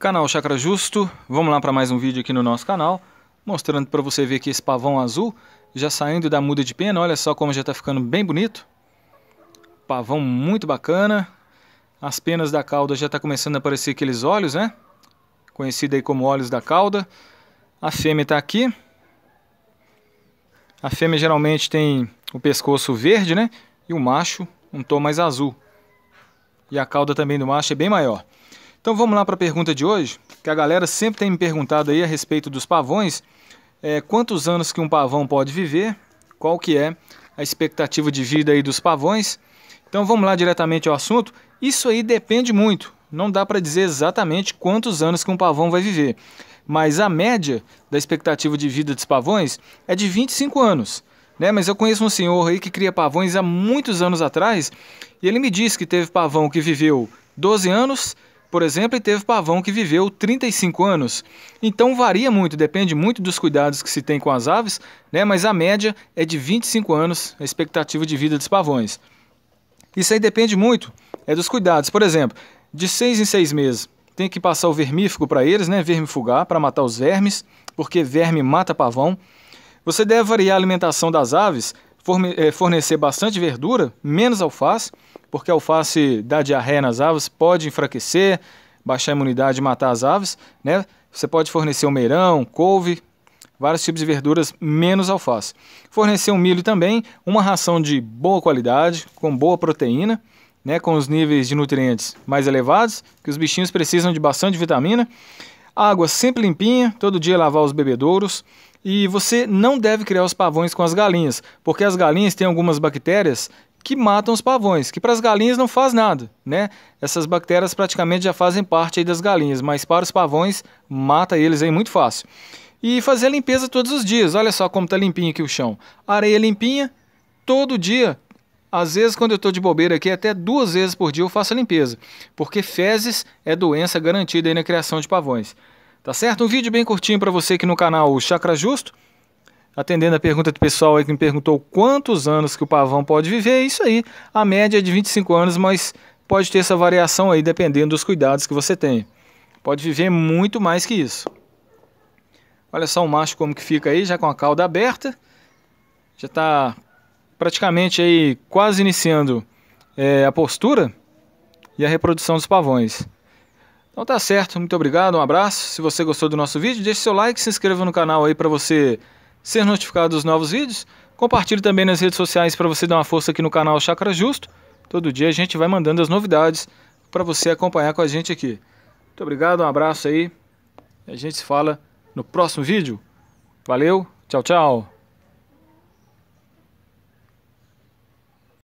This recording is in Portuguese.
Canal Chakra Justo, vamos lá para mais um vídeo aqui no nosso canal, mostrando para você ver que esse pavão azul já saindo da muda de pena, olha só como já está ficando bem bonito. Pavão muito bacana, as penas da cauda já está começando a aparecer aqueles olhos, né? Conhecida aí como olhos da cauda. A fêmea está aqui. A fêmea geralmente tem o pescoço verde, né? E o macho um tom mais azul. E a cauda também do macho é bem maior. Então vamos lá para a pergunta de hoje, que a galera sempre tem me perguntado aí a respeito dos pavões. É, quantos anos que um pavão pode viver? Qual que é a expectativa de vida aí dos pavões? Então vamos lá diretamente ao assunto. Isso aí depende muito. Não dá para dizer exatamente quantos anos que um pavão vai viver. Mas a média da expectativa de vida dos pavões é de 25 anos. Né? Mas eu conheço um senhor aí que cria pavões há muitos anos atrás e ele me disse que teve pavão que viveu 12 anos, por exemplo, e teve pavão que viveu 35 anos. Então varia muito, depende muito dos cuidados que se tem com as aves, né? mas a média é de 25 anos a expectativa de vida dos pavões. Isso aí depende muito é dos cuidados. Por exemplo, de 6 em 6 meses tem que passar o vermífugo para eles, né? vermifugar, para matar os vermes, porque verme mata pavão. Você deve variar a alimentação das aves eh, fornecer bastante verdura, menos alface, porque alface dá diarreia nas aves, pode enfraquecer, baixar a imunidade e matar as aves, né? Você pode fornecer almeirão, couve, vários tipos de verduras, menos alface. Fornecer um milho também, uma ração de boa qualidade, com boa proteína, né, com os níveis de nutrientes mais elevados, que os bichinhos precisam de bastante vitamina. Água sempre limpinha, todo dia lavar os bebedouros, e você não deve criar os pavões com as galinhas, porque as galinhas têm algumas bactérias que matam os pavões, que para as galinhas não faz nada, né? Essas bactérias praticamente já fazem parte aí das galinhas, mas para os pavões mata eles aí muito fácil. E fazer a limpeza todos os dias. Olha só como tá limpinho aqui o chão. Areia limpinha todo dia. Às vezes, quando eu estou de bobeira aqui, até duas vezes por dia eu faço a limpeza, porque fezes é doença garantida aí na criação de pavões. Tá certo? Um vídeo bem curtinho para você aqui no canal Chakra Justo. Atendendo a pergunta do pessoal aí que me perguntou quantos anos que o pavão pode viver, é isso aí. A média é de 25 anos, mas pode ter essa variação aí dependendo dos cuidados que você tem. Pode viver muito mais que isso. Olha só o macho como que fica aí, já com a cauda aberta. Já está praticamente aí quase iniciando é, a postura e a reprodução dos pavões. Então tá certo, muito obrigado, um abraço. Se você gostou do nosso vídeo, deixe seu like, se inscreva no canal aí para você ser notificado dos novos vídeos. Compartilhe também nas redes sociais para você dar uma força aqui no canal Chakra Justo. Todo dia a gente vai mandando as novidades para você acompanhar com a gente aqui. Muito obrigado, um abraço aí. A gente se fala no próximo vídeo. Valeu, tchau, tchau.